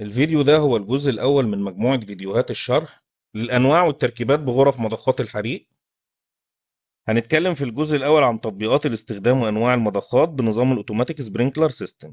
الفيديو ده هو الجزء الأول من مجموعة فيديوهات الشرح للأنواع والتركيبات بغرف مضخات الحريق هنتكلم في الجزء الأول عن تطبيقات الاستخدام وأنواع المضخات بنظام الأوتوماتيك سبرينكلر سيستم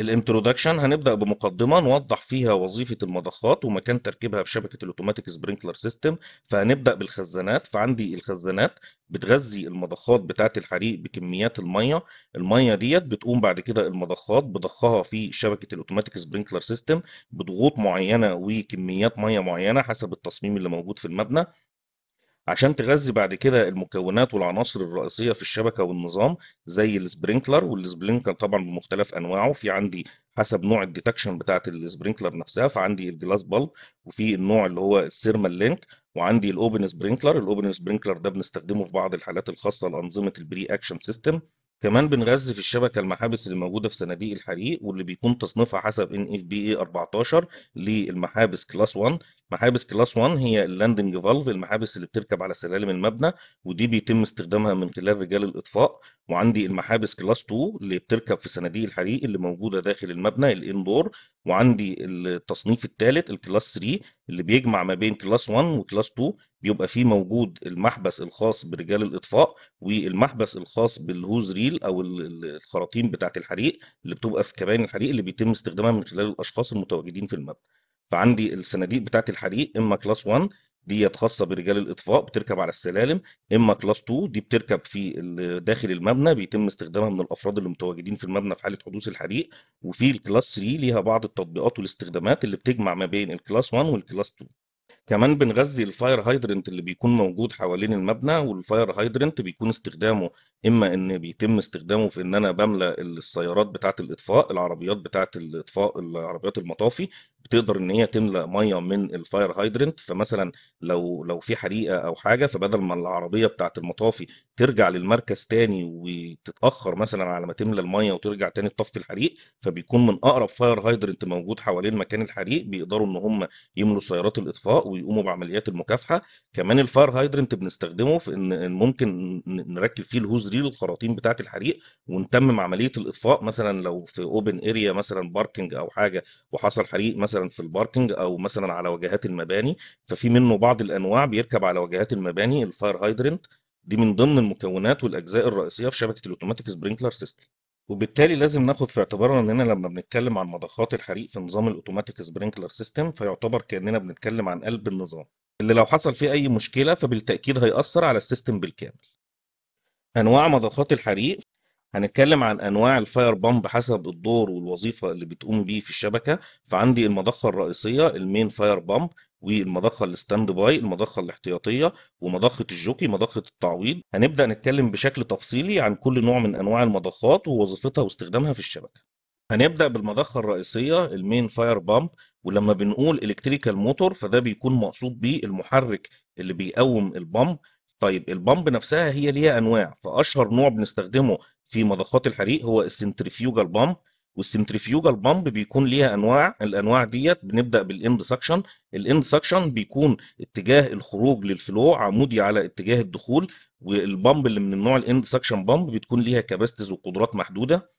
الانترودكشن هنبدا بمقدمه نوضح فيها وظيفه المضخات ومكان تركيبها في شبكه الاوتوماتيك سبرينكلر سيستم فهنبدا بالخزانات فعندي الخزانات بتغذي المضخات بتاعه الحريق بكميات الميه الميه ديت بتقوم بعد كده المضخات بضخها في شبكه الاوتوماتيك سبرينكلر سيستم بضغوط معينه وكميات ميه معينه حسب التصميم اللي موجود في المبنى عشان تغذي بعد كده المكونات والعناصر الرئيسيه في الشبكه والنظام زي السبرينكلر والسبرينكلر طبعا بمختلف انواعه في عندي حسب نوع الديتكشن بتاعت السبرينكلر نفسها فعندي الجلاس بالب وفي النوع اللي هو السيرمال لينك وعندي الاوبن سبرينكلر الاوبن سبرينكلر ده بنستخدمه في بعض الحالات الخاصه لانظمه البري اكشن سيستم كمان بنغذي في الشبكه المحابس اللي موجوده في صناديق الحريق واللي بيكون تصنيفها حسب ان اف بي اي 14 للمحابس كلاس 1 محابس كلاس 1 هي اللاندنج فالف المحابس اللي بتركب على سلالم المبنى ودي بيتم استخدامها من خلال رجال الاطفاء وعندي المحابس كلاس 2 اللي بتركب في صناديق الحريق اللي موجوده داخل المبنى الاندور وعندي التصنيف الثالث الكلاس 3 اللي بيجمع ما بين كلاس 1 وكلاس 2 بيبقى فيه موجود المحبس الخاص برجال الاطفاء والمحبس الخاص بالهوز ريل او الخراطيم بتاعه الحريق اللي بتبقى في كباين الحريق اللي بيتم استخدامها من خلال الاشخاص المتواجدين في المبنى فعندي الصناديق بتاعه الحريق اما كلاس 1 ديت خاصه برجال الاطفاء بتركب على السلالم اما كلاس 2 دي بتركب في داخل المبنى بيتم استخدامها من الافراد اللي متواجدين في المبنى في حاله حدوث الحريق وفي الكلاس 3 ليها بعض التطبيقات والاستخدامات اللي بتجمع ما بين الكلاس 1 والكلاس 2 كمان بنغذي الفاير هايدرنت اللي بيكون موجود حوالين المبنى والفاير هايدرنت بيكون استخدامه اما ان بيتم استخدامه في ان انا بملى السيارات بتاعه الاطفاء العربيات بتاعه الاطفاء العربيات المطافي بتقدر ان هي تملا ميه من الفاير هايدرنت فمثلا لو لو في حريقه او حاجه فبدل ما العربيه بتاعت المطافي ترجع للمركز تاني وتتاخر مثلا على ما تملى الميه وترجع تاني تطفي الحريق فبيكون من اقرب فاير هايدرنت موجود حوالين مكان الحريق بيقدروا ان هم يملوا سيارات الاطفاء ويقوموا بعمليات المكافحه كمان الفاير هايدرنت بنستخدمه في ان ممكن نركب فيه الهوز ريل الخراطيم بتاعه الحريق ونتمم عمليه الاطفاء مثلا لو في اوبن اريا مثلا باركنج او حاجه وحصل حريق مثلا في الباركنج او مثلا على واجهات المباني ففي منه بعض الانواع بيركب على واجهات المباني الفاير هايدرنت دي من ضمن المكونات والاجزاء الرئيسيه في شبكه الاوتوماتيك سبرينكلر سيستم وبالتالي لازم ناخد في اعتبارنا اننا لما بنتكلم عن مضخات الحريق في نظام الاوتوماتيك سبرينكلر سيستم فيعتبر كاننا بنتكلم عن قلب النظام اللي لو حصل فيه اي مشكله فبالتاكيد هياثر على السيستم بالكامل انواع مضخات الحريق هنتكلم عن انواع الفاير بامب حسب الدور والوظيفه اللي بتقوم بيه في الشبكه فعندي المضخه الرئيسيه المين فاير بامب والمضخه الستاند باي المضخه الاحتياطيه ومضخه الجوكي مضخه التعويض هنبدا نتكلم بشكل تفصيلي عن كل نوع من انواع المضخات ووظيفتها واستخدامها في الشبكه هنبدا بالمضخه الرئيسيه المين فاير بامب ولما بنقول الكتريكال موتور فده بيكون مقصود بيه المحرك اللي بيقوم البامب طيب البامب نفسها هي ليها انواع فاشهر نوع بنستخدمه في مضخات الحريق هو السنترفيوجال بامب والسنترفيوجال بامب بيكون ليها انواع الانواع ديت بنبدا بالاند سكشن الاند سكشن بيكون اتجاه الخروج للفلو عمودي على اتجاه الدخول والبامب اللي من النوع الاند سكشن بامب بتكون ليها كباستز وقدرات محدوده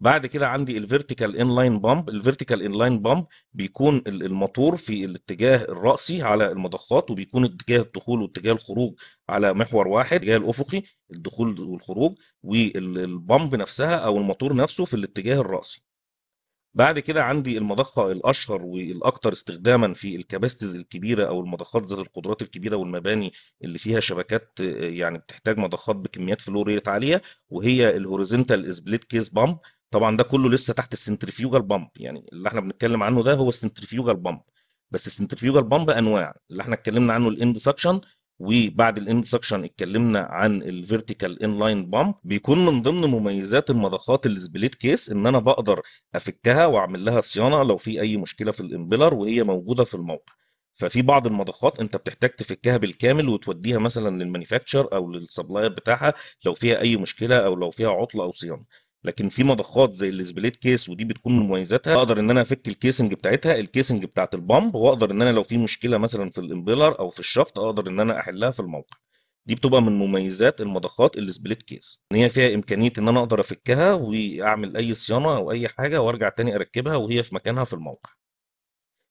بعد كده عندي الفيرتيكال ان لاين بامب الفيرتيكال ان لاين بامب بيكون الموتور في الاتجاه الرأسي على المضخات وبيكون اتجاه الدخول واتجاه الخروج على محور واحد الاتجاه الأفقي الدخول والخروج والبامب نفسها أو الموتور نفسه في الاتجاه الرأسي بعد كده عندي المضخة الأشهر والأكثر استخداما في الكباستز الكبيرة أو المضخات ذات القدرات الكبيرة والمباني اللي فيها شبكات يعني بتحتاج مضخات بكميات فلو ريت عالية وهي الهوريزنتال سبليت كيس بامب طبعا ده كله لسه تحت السنترفيوجال بامب يعني اللي احنا بنتكلم عنه ده هو السنترفيوجال بامب بس السنترفيوجال بامب انواع اللي احنا اتكلمنا عنه الاند سكشن وبعد الاند سكشن اتكلمنا عن الفيرتيكال ان لاين بامب بيكون من ضمن مميزات المضخات السبليت كيس ان انا بقدر افكها واعمل لها صيانه لو في اي مشكله في الامبلر وهي موجوده في الموقع ففي بعض المضخات انت بتحتاج تفكها بالكامل وتوديها مثلا للمانيفاكتشر او للسبلاير بتاعها لو فيها اي مشكله او لو فيها عطله او صيانه لكن في مضخات زي السبليت كيس ودي بتكون من مميزاتها اقدر ان انا افك الكيسنج بتاعتها الكيسنج بتاعت البامب واقدر ان انا لو في مشكله مثلا في الامبيلر او في الشفط اقدر ان انا احلها في الموقع دي بتبقى من مميزات المضخات السبليت كيس ان هي فيها امكانيه ان انا اقدر افكها واعمل اي صيانه او اي حاجه وارجع تاني اركبها وهي في مكانها في الموقع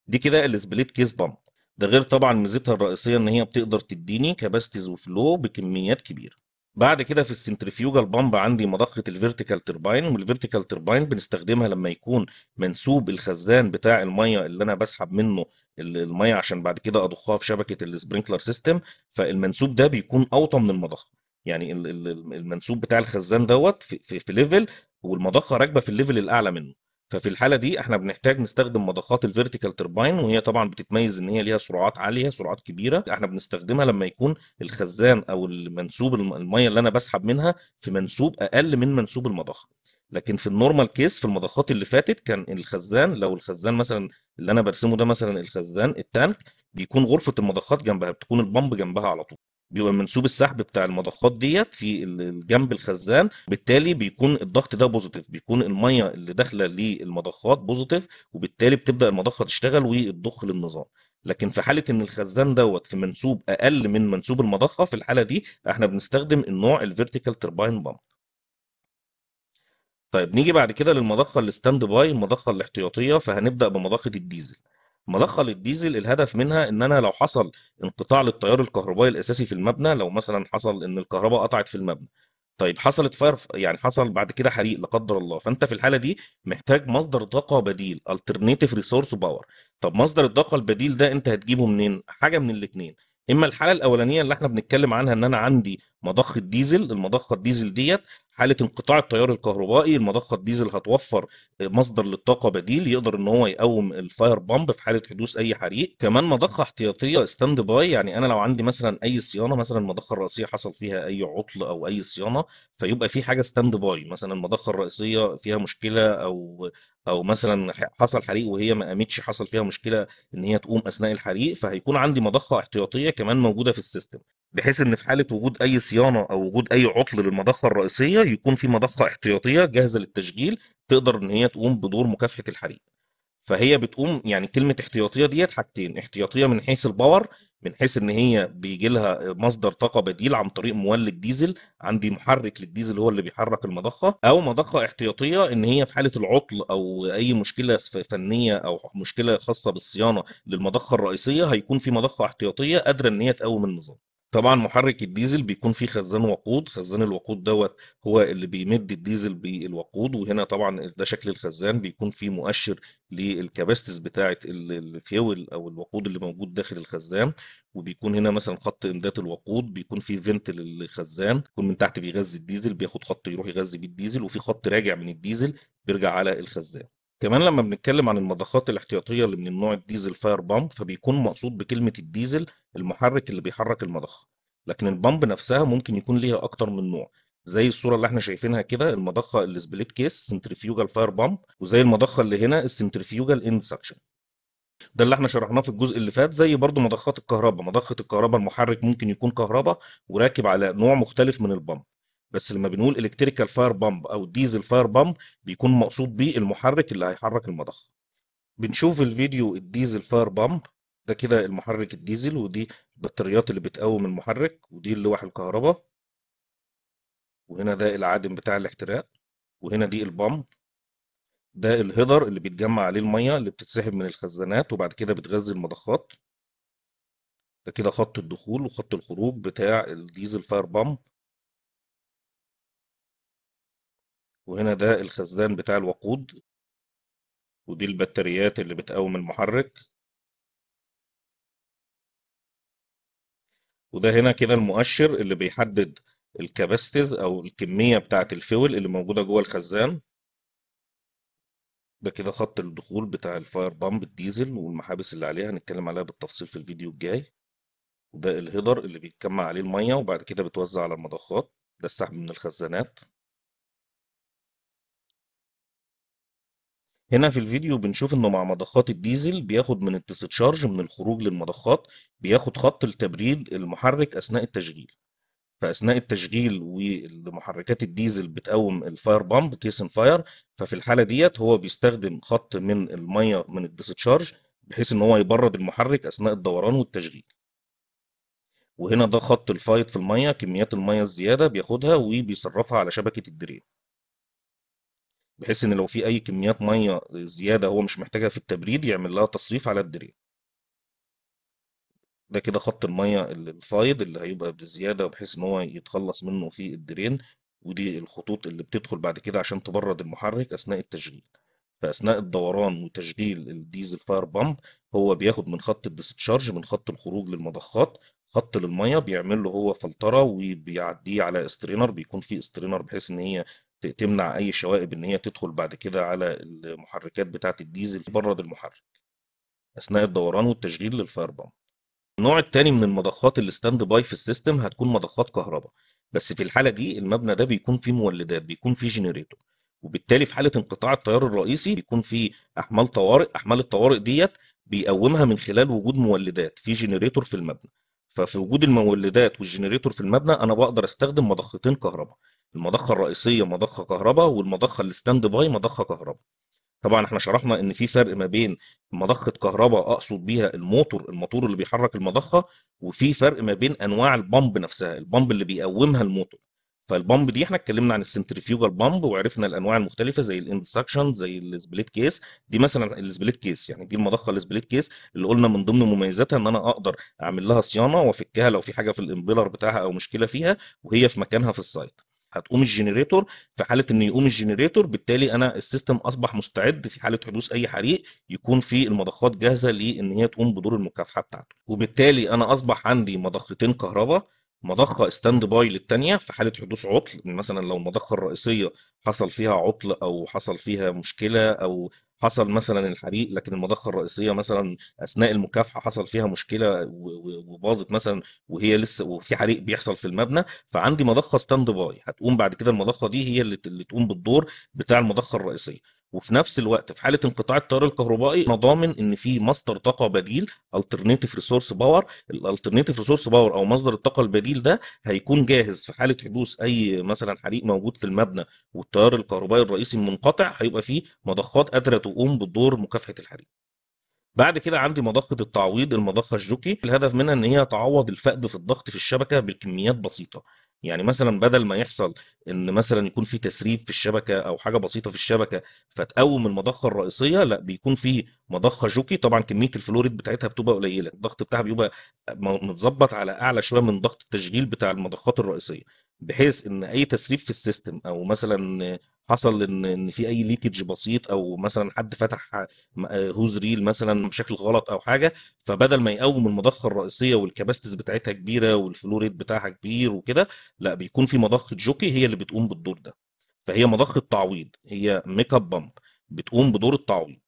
دي كده السبليت كيس بامب ده غير طبعا ميزتها الرئيسيه ان هي بتقدر تديني كاباستيز وفلو بكميات كبيره بعد كده في السنترفيوجال بامب عندي مضخه الفيرتيكال تيرباين والفيرتيكال تيرباين بنستخدمها لما يكون منسوب الخزان بتاع الميه اللي انا بسحب منه الميه عشان بعد كده اضخها في شبكه السبرينكلر سيستم فالمنسوب ده بيكون اوطى من المضخه يعني المنسوب بتاع الخزان دوت في ليفل والمضخه راكبه في الليفل الاعلى منه ففي الحاله دي احنا بنحتاج نستخدم مضخات الفيرتيكال ترباين وهي طبعا بتتميز ان هي ليها سرعات عاليه سرعات كبيره احنا بنستخدمها لما يكون الخزان او المنسوب الميه اللي انا بسحب منها في منسوب اقل من منسوب المضخه لكن في النورمال كيس في المضخات اللي فاتت كان الخزان لو الخزان مثلا اللي انا برسمه ده مثلا الخزان التانك بيكون غرفه المضخات جنبها بتكون البامب جنبها على طول بيبقى منسوب السحب بتاع المضخات ديت في جنب الخزان بالتالي بيكون الضغط ده بوزيتيف بيكون الميه اللي داخله للمضخات بوزيتيف وبالتالي بتبدا المضخه تشتغل وتضخ للنظام لكن في حاله ان الخزان دوت في منسوب اقل من منسوب المضخه في الحاله دي احنا بنستخدم النوع الفيرتيكال ترباين بامب طيب نيجي بعد كده للمضخه الستاند باي المضخه الاحتياطيه فهنبدا بمضخه الديزل ملخة للديزل الهدف منها ان انا لو حصل انقطاع للتيار الكهربائي الاساسي في المبنى لو مثلا حصل ان الكهرباء قطعت في المبنى طيب حصلت فاير يعني حصل بعد كده حريق لا قدر الله فانت في الحاله دي محتاج مصدر طاقه بديل الترنيتيف ريسورس باور طب مصدر الطاقه البديل ده انت هتجيبه منين حاجه من الاثنين اما الحاله الاولانيه اللي احنا بنتكلم عنها ان انا عندي مضخه ديزل المضخه الديزل ديت حاله انقطاع التيار الكهربائي المضخه الديزل هتوفر مصدر للطاقه بديل يقدر ان هو يقوم الفاير بامب في حاله حدوث اي حريق كمان مضخه احتياطيه ستاند باي يعني انا لو عندي مثلا اي صيانه مثلا المضخه الرئيسيه حصل فيها اي عطل او اي صيانه فيبقى في حاجه ستاند باي مثلا المضخه الرئيسيه فيها مشكله او او مثلا حصل حريق وهي ما قامتش حصل فيها مشكله ان هي تقوم اثناء الحريق فهيكون عندي مضخه احتياطيه كمان موجوده في السيستم بحيث ان في حاله وجود اي صيانه او وجود اي عطل للمضخه الرئيسيه يكون في مضخه احتياطيه جاهزه للتشغيل تقدر ان هي تقوم بدور مكافحه الحريق فهي بتقوم يعني كلمه احتياطيه ديت حاجتين احتياطيه من حيث الباور من حيث ان هي بيجي لها مصدر طاقه بديل عن طريق مولد ديزل عندي محرك للديزل هو اللي بيحرك المضخه او مضخه احتياطيه ان هي في حاله العطل او اي مشكله فنيه او مشكله خاصه بالصيانه للمضخه الرئيسيه هيكون في مضخه احتياطيه قادره ان هي تقوم النظام طبعا محرك الديزل بيكون فيه خزان وقود خزان الوقود دوت هو اللي بيمد الديزل بالوقود وهنا طبعا ده شكل الخزان بيكون فيه مؤشر للكباستس بتاعه الفيول او الوقود اللي موجود داخل الخزان وبيكون هنا مثلا خط امداد الوقود بيكون فيه فنت للخزان يكون من تحت بيغذي الديزل بياخد خط يروح يغذي بيه الديزل وفي خط راجع من الديزل بيرجع على الخزان كمان لما بنتكلم عن المضخات الاحتياطية اللي من النوع الديزل فاير بامب فبيكون مقصود بكلمة الديزل المحرك اللي بيحرك المضخة لكن البامب نفسها ممكن يكون ليها أكتر من نوع زي الصورة اللي احنا شايفينها كده المضخة اللي سبليت كيس سنترفيوجال فاير بامب وزي المضخة اللي هنا السنترفيوجال اند سكشن ده اللي احنا شرحناه في الجزء اللي فات زي برضو مضخات الكهرباء مضخة الكهرباء المحرك ممكن يكون كهرباء وراكب على نوع مختلف من البامب بس لما بنقول الكتريكال فاير بامب او ديزل فاير بامب بيكون مقصود بيه المحرك اللي هيحرك المضخه بنشوف الفيديو الديزل فاير بامب ده كده المحرك الديزل ودي البطاريات اللي بتقوم المحرك ودي اللوح الكهرباء وهنا ده العادم بتاع الاحتراق وهنا دي البامب ده الهيدر اللي بيتجمع عليه الميه اللي بتتسحب من الخزانات وبعد كده بتغذي المضخات ده كده خط الدخول وخط الخروج بتاع الديزل فاير بامب وهنا ده الخزان بتاع الوقود ودي البطاريات اللي بتقوم المحرك وده هنا كده المؤشر اللي بيحدد الكباستز او الكمية بتاعة الفيول اللي موجودة جوه الخزان ده كده خط الدخول بتاع الفاير بامب الديزل والمحابس اللي عليها هنتكلم عليها بالتفصيل في الفيديو الجاي وده الهيدر اللي بيتكمع عليه المية وبعد كده بتوزع على المضخات ده السحب من الخزانات هنا في الفيديو بنشوف انه مع مضخات الديزل بياخد من شارج من الخروج للمضخات بياخد خط التبريد المحرك اثناء التشغيل فاثناء التشغيل ومحركات الديزل بتقوم الفاير بامب كيسن فاير ففي الحاله ديت هو بيستخدم خط من الميه من شارج بحيث ان هو يبرد المحرك اثناء الدوران والتشغيل وهنا ده خط الفايت في الميه كميات الميه الزياده بياخدها وبيصرفها على شبكه الدرين بحيث ان لو في اي كميات ميه زياده هو مش محتاجها في التبريد يعمل لها تصريف على الدرين ده كده خط الميه الفايض اللي هيبقى بزياده بحيث ان هو يتخلص منه في الدرين ودي الخطوط اللي بتدخل بعد كده عشان تبرد المحرك اثناء التشغيل فاثناء الدوران وتشغيل الديزل فاير بامب هو بياخد من خط الديسشارج من خط الخروج للمضخات خط للميه بيعمل له هو فلتره وبيعديه على استرينر بيكون في استرينر بحيث ان هي تمنع اي شوائب ان هي تدخل بعد كده على المحركات بتاعه الديزل برد المحرك اثناء الدوران والتشغيل للفاير بامب النوع الثاني من المضخات اللي ستاند باي في السيستم هتكون مضخات كهرباء بس في الحاله دي المبنى ده بيكون فيه مولدات بيكون فيه جنريتور وبالتالي في حاله انقطاع التيار الرئيسي بيكون في احمال طوارئ احمال الطوارئ ديت بيقومها من خلال وجود مولدات في جنريتور في المبنى ففي وجود المولدات والجنريتور في المبنى انا بقدر استخدم مضختين كهرباء المضخه الرئيسيه مضخه كهرباء والمضخه الستاند باي مضخه كهرباء طبعا احنا شرحنا ان في فرق ما بين مضخه كهرباء اقصد بيها الموتور الموتور اللي بيحرك المضخه وفي فرق ما بين انواع البامب نفسها البامب اللي بيقومها الموتور فالبامب دي احنا اتكلمنا عن السنترفيوجال بامب وعرفنا الانواع المختلفه زي الاندستكشن زي السبليت كيس دي مثلا السبليت كيس يعني دي المضخه السبليت كيس اللي قلنا من ضمن مميزاتها ان انا اقدر اعمل لها صيانه وافكها لو في حاجه في الامبيلر بتاعها او مشكله فيها وهي في مكانها في السايت هتقوم الجنريتور في حاله انه يقوم الجنريتور بالتالي انا السيستم اصبح مستعد في حاله حدوث اي حريق يكون في المضخات جاهزه لان هي تقوم بدور المكافحه بتاعته وبالتالي انا اصبح عندي مضختين كهرباء مضخه ستاند باي للثانيه في حاله حدوث عطل مثلا لو المضخه الرئيسيه حصل فيها عطل او حصل فيها مشكله او حصل مثلا الحريق لكن المضخه الرئيسيه مثلا اثناء المكافحه حصل فيها مشكله وباظت مثلا وهي لسه وفي حريق بيحصل في المبنى فعندي مضخه ستاند باي هتقوم بعد كده المضخه دي هي اللي تقوم بالدور بتاع المضخه الرئيسيه وفي نفس الوقت في حاله انقطاع التيار الكهربائي انا ضامن ان في مصدر طاقه بديل الترنيتيف ريسورس باور الالترنيتيف ريسورس باور او مصدر الطاقه البديل ده هيكون جاهز في حاله حدوث اي مثلا حريق موجود في المبنى والتيار الكهربائي الرئيسي منقطع هيبقى فيه مضخات قادره تقوم بدور مكافحه الحريق بعد كده عندي مضخة التعويض المضخة الجوكي الهدف منها ان هي تعوض الفقد في الضغط في الشبكة بكميات بسيطة يعني مثلا بدل ما يحصل ان مثلا يكون في تسريب في الشبكه او حاجه بسيطه في الشبكه فتقوم المضخه الرئيسيه لا بيكون في مضخه جوكي طبعا كميه الفلوريد بتاعتها بتبقى قليله الضغط بتاعها بيبقى متظبط على اعلى شويه من ضغط التشغيل بتاع المضخات الرئيسيه بحيث ان اي تسريب في السيستم او مثلا حصل ان ان في اي ليكج بسيط او مثلا حد فتح هوز ريل مثلا بشكل غلط او حاجه فبدل ما يقوم المضخه الرئيسيه والكباستس بتاعتها كبيره والفلوريد بتاعها كبير وكده لا بيكون في مضخه جوكي هي اللي بتقوم بالدور ده فهي مضخه تعويض هي ميك اب بامب بتقوم بدور التعويض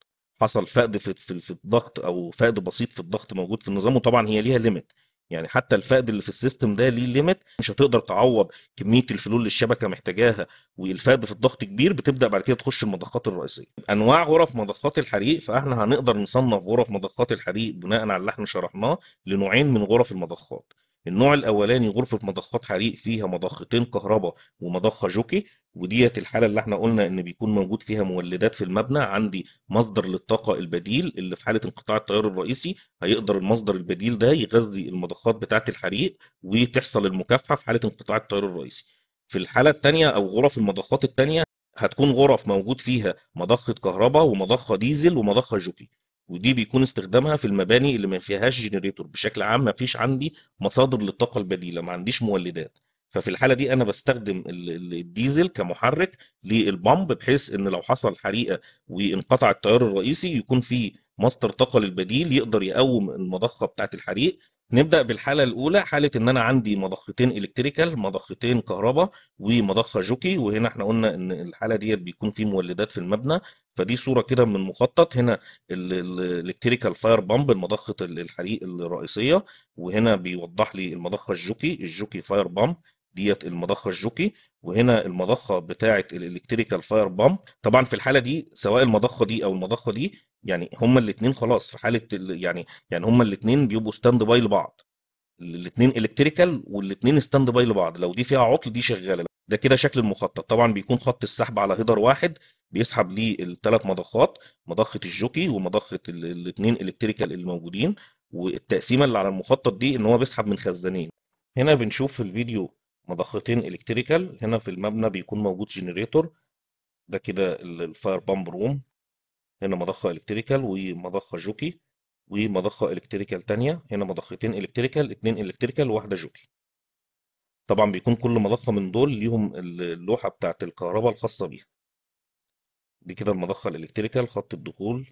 حصل فقد في, في, في الضغط او فقد بسيط في الضغط موجود في النظام وطبعا هي ليها ليميت يعني حتى الفقد اللي في السيستم ده ليه ليميت مش هتقدر تعوض كميه الفلول اللي الشبكه محتاجاها والفقد في الضغط كبير بتبدا بعد كده تخش المضخات الرئيسيه انواع غرف مضخات الحريق فاحنا هنقدر نصنف غرف مضخات الحريق بناء على اللي احنا شرحناه لنوعين من غرف المضخات النوع الاولاني غرفه مضخات حريق فيها مضختين كهرباء ومضخه جوكي وديت الحاله اللي احنا قلنا ان بيكون موجود فيها مولدات في المبنى عندي مصدر للطاقه البديل اللي في حاله انقطاع التيار الرئيسي هيقدر المصدر البديل ده يغذي المضخات بتاعه الحريق وتحصل المكافحه في حاله انقطاع التيار الرئيسي في الحاله الثانيه او غرف المضخات الثانيه هتكون غرف موجود فيها مضخه كهرباء ومضخه ديزل ومضخه جوكي ودي بيكون استخدامها في المباني اللي ما فيهاش جنريتور بشكل عام ما فيش عندي مصادر للطاقه البديله ما عنديش مولدات ففي الحاله دي انا بستخدم الديزل كمحرك للبامب بحيث ان لو حصل حريقه وانقطع التيار الرئيسي يكون في مصدر طاقه للبديل يقدر يقوم المضخه بتاعه الحريق نبدا بالحاله الاولى حاله ان انا عندي مضختين الكتريكال مضختين كهرباء ومضخه جوكي وهنا احنا قلنا ان الحاله ديت بيكون في مولدات في المبنى فدي صوره كده من مخطط هنا الالكتريكال فاير بامب مضخه الحريق الرئيسيه وهنا بيوضح لي المضخه الجوكي الجوكي فاير بامب ديت المضخه الجوكي وهنا المضخه بتاعه الالكتريكال فاير بامب طبعا في الحاله دي سواء المضخه دي او المضخه دي يعني هما الاثنين خلاص في حاله يعني يعني هما الاثنين بيبقوا ستاند باي لبعض الاثنين الكتريكال والاثنين ستاند باي لبعض لو دي فيها عطل دي شغاله ده كده شكل المخطط طبعا بيكون خط السحب على هيدر واحد بيسحب ليه الثلاث مضخات مضخه الجوكي ومضخه الاثنين الكتريكال الموجودين والتقسيمه اللي على المخطط دي ان هو بيسحب من خزانين هنا بنشوف في الفيديو مضختين الكتريكال هنا في المبنى بيكون موجود جنريتور ده كده الفاير بامب روم هنا مضخة الكتريكال ومضخة جوكي ومضخة الكتريكال تانية هنا مضختين الكتريكال اتنين الكتريكال وواحدة جوكي طبعا بيكون كل مضخة من دول ليهم اللوحة بتاعت الكهرباء الخاصة بيها دي كده المضخة الالكتريكال خط الدخول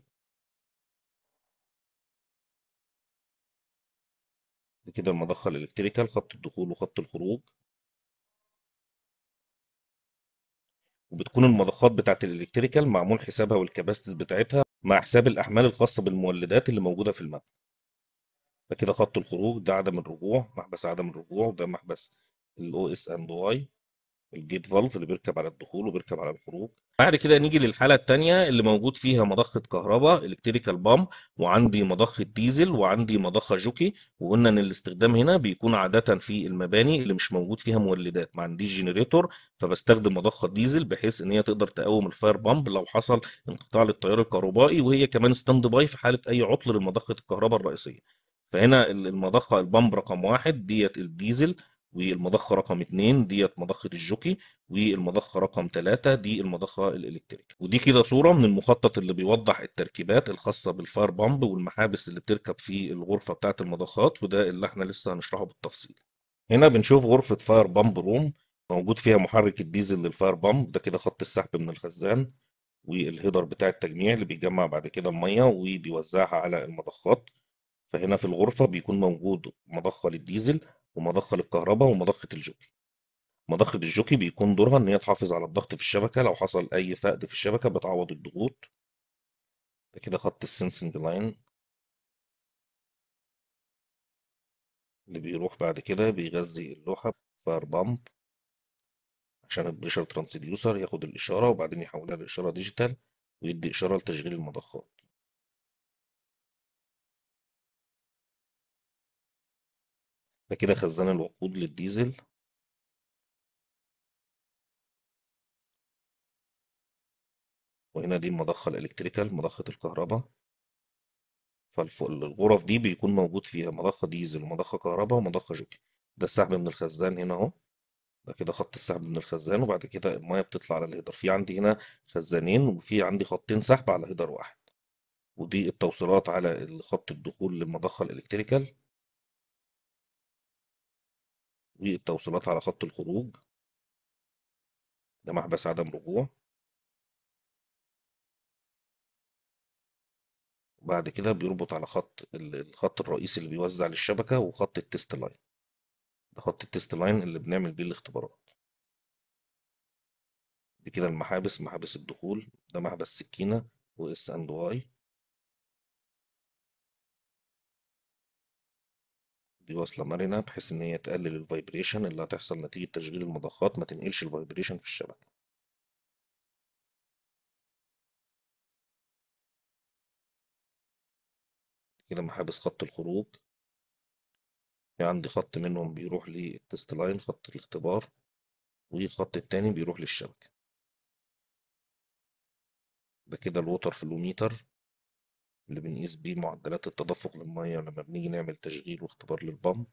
دي كده المضخة الالكتريكال خط الدخول وخط الخروج وبتكون المضخات بتاعت الالكتريكال معمول حسابها والكباستس بتاعتها مع حساب الأحمال الخاصة بالمولدات اللي موجودة في المبنى. فكده خط الخروج ده عدم الرجوع محبس عدم الرجوع وده محبس الاو اس اند واي الجيت فالف اللي بيركب على الدخول وبيركب على الخروج بعد كده نيجي للحاله الثانيه اللي موجود فيها مضخه كهرباء الكتريكال بام وعندي مضخه ديزل وعندي مضخه جوكي وقلنا ان الاستخدام هنا بيكون عاده في المباني اللي مش موجود فيها مولدات ما عنديش جنريتور فبستخدم مضخه ديزل بحيث ان هي تقدر تقاوم الفاير بامب لو حصل انقطاع للتيار الكهربائي وهي كمان ستاند باي في حاله اي عطل لمضخه الكهرباء الرئيسيه فهنا المضخه البامب رقم واحد ديت الديزل والمضخه رقم 2 ديت مضخه الجوكي والمضخه رقم 3 دي المضخه الالكتريك ودي كده صوره من المخطط اللي بيوضح التركيبات الخاصه بالفار بامب والمحابس اللي بتركب في الغرفه بتاعه المضخات وده اللي احنا لسه هنشرحه بالتفصيل هنا بنشوف غرفه فاير بامب روم موجود فيها محرك الديزل للفاير بامب ده كده خط السحب من الخزان والهيدر بتاع التجميع اللي بيجمع بعد كده الميه وبيوزعها على المضخات فهنا في الغرفة بيكون موجود مضخة للديزل ومضخة للكهرباء ومضخة الجوكي مضخة الجوكي بيكون دورها إن هي تحافظ على الضغط في الشبكة لو حصل أي فقد في الشبكة بتعوض الضغوط ده كده خط السنسنج لاين اللي بيروح بعد كده بيغذي اللوحة فاير بامب عشان البريشر ترانسديوسر ياخد الإشارة وبعدين يحولها لإشارة ديجيتال ويدي إشارة لتشغيل المضخات ده كده خزان الوقود للديزل وهنا دي المضخة الإلكتريكال مضخة الكهرباء فالغرف دي بيكون موجود فيها مضخة ديزل ومضخة كهرباء ومضخة جوكي ده السحب من الخزان هنا اهو ده كده خط السحب من الخزان وبعد كده المايه بتطلع على الهيدر في عندي هنا خزانين وفي عندي خطين سحب على هيدر واحد ودي التوصيلات على خط الدخول للمضخة الإلكتريكال والتوصيلات على خط الخروج ده محبس عدم رجوع بعد كده بيربط على خط الخط الرئيسي اللي بيوزع للشبكة وخط التست لاين ده خط التست لاين اللي بنعمل بيه الاختبارات دي كده المحابس محابس الدخول ده محبس سكينة و اس اند واي دي وصلة مرنة بحيث إن هي تقلل الفايبريشن اللي هتحصل نتيجة تشغيل المضخات ما تنقلش الفايبريشن في الشبكة. كده محابس خط الخروج في عندي خط منهم بيروح للتست لاين خط الاختبار والخط التاني بيروح للشبكة ده كده الوتر فلوميتر اللي بنقيس بيه معدلات التدفق للمية لما بنيجي نعمل تشغيل واختبار للبمب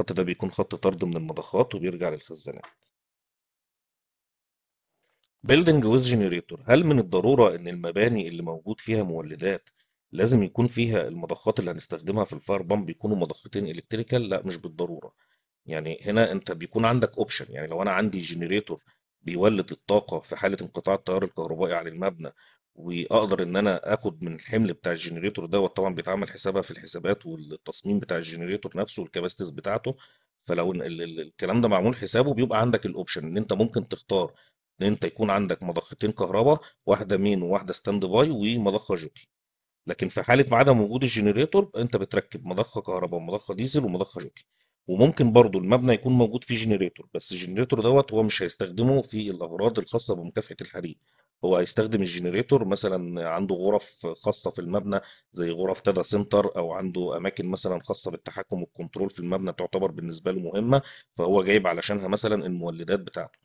الخط ده بيكون خط طرد من المضخات وبيرجع للخزانات بيلدنج ويز جنريتور هل من الضرورة إن المباني اللي موجود فيها مولدات لازم يكون فيها المضخات اللي هنستخدمها في الفاير بامب بيكونوا مضختين إلكتريكال؟ لا مش بالضرورة يعني هنا أنت بيكون عندك أوبشن يعني لو أنا عندي جنريتور بيولد الطاقة في حالة انقطاع التيار الكهربائي عن المبنى واقدر ان انا اخد من الحمل بتاع الجنريتور دوت طبعا بيتعمل حسابها في الحسابات والتصميم بتاع الجنريتور نفسه والكباستس بتاعته فلو الكلام ده معمول حسابه بيبقى عندك الاوبشن ان انت ممكن تختار ان انت يكون عندك مضختين كهرباء واحده مين وواحده ستاند باي ومضخه جوكي لكن في حاله ما عدم وجود الجنريتور انت بتركب مضخه كهرباء ومضخه ديزل ومضخه جوكي وممكن برضو المبنى يكون موجود فيه جنريتور بس الجنريتور دوت هو مش هيستخدمه في الاغراض الخاصه بمكافحه الحريق هو هيستخدم الجنريتور مثلا عنده غرف خاصه في المبنى زي غرف تادا سنتر او عنده اماكن مثلا خاصه بالتحكم والكنترول في المبنى تعتبر بالنسبه له مهمه فهو جايب علشانها مثلا المولدات بتاعته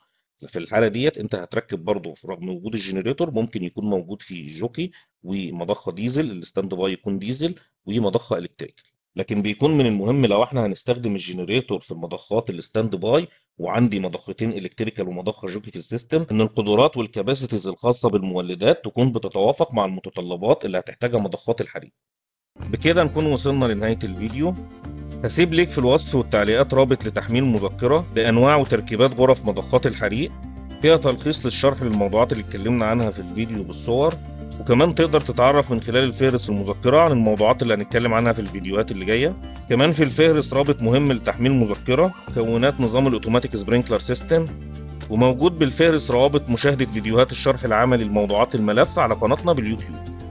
في الحاله ديت انت هتركب برضه رغم وجود الجنريتور ممكن يكون موجود في جوكي ومضخه ديزل الستاند باي يكون ديزل ومضخه الكتريكال لكن بيكون من المهم لو احنا هنستخدم الجنريتور في المضخات الستاند باي وعندي مضختين الكتريكال ومضخه جوكي في السيستم ان القدرات والكباسيتيز الخاصه بالمولدات تكون بتتوافق مع المتطلبات اللي هتحتاجها مضخات الحديد. بكده نكون وصلنا لنهايه الفيديو هسيب ليك في الوصف والتعليقات رابط لتحميل مذكره لانواع وتركيبات غرف مضخات الحريق فيها تلخيص للشرح للموضوعات اللي اتكلمنا عنها في الفيديو بالصور وكمان تقدر تتعرف من خلال الفهرس المذكرة عن الموضوعات اللي هنتكلم عنها في الفيديوهات اللي جاية كمان في الفهرس رابط مهم لتحميل مذكرة مكونات نظام الأوتوماتيك سبرينكلر سيستم وموجود بالفهرس روابط مشاهدة فيديوهات الشرح العملي لموضوعات الملف على قناتنا باليوتيوب